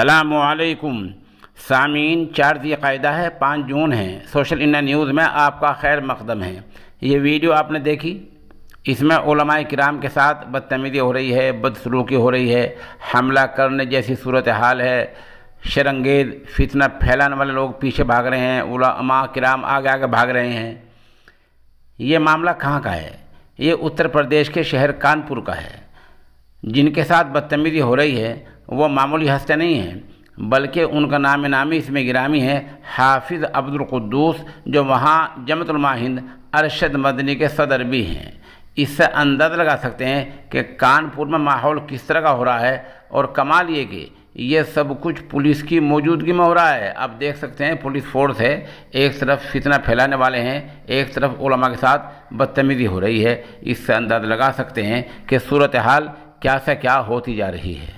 असलकुम सामीन चार दी कायदा है पाँच जून है सोशल इंडिया न्यूज़ में आपका खैर मकदम है ये वीडियो आपने देखी इसमें ओलमाए कराम के साथ बदतमीज़ी हो रही है बदसलूकी हो रही है हमला करने जैसी सूरत हाल है शरंगेज फितना फैलाने वाले लोग पीछे भाग रहे हैं उलमा कराम आगे आगे भाग रहे हैं ये मामला कहाँ का है ये उत्तर प्रदेश के शहर कानपुर का है जिनके साथ बदतमीज़ी हो रही है वो मामूली हस्त नहीं हैं बल्कि उनका नाम नामी इसमें गिरामी है हाफिज़ अब्दुल कुद्दूस जो वहाँ जमतुलमाहिंद अरशद मदनी के सदर भी हैं इससे अंदाज़ा लगा सकते हैं कि कानपुर में माहौल किस तरह का हो रहा है और कमाल ये कि यह सब कुछ पुलिस की मौजूदगी में हो रहा है आप देख सकते हैं पुलिस फोर्स है एक तरफ फितना फैलाने वाले हैं एक तरफ ओलमा के साथ बदतमीज़ी हो रही है इससे अंदाज़ा लगा सकते हैं कि सूरत हाल क्या से क्या होती जा रही है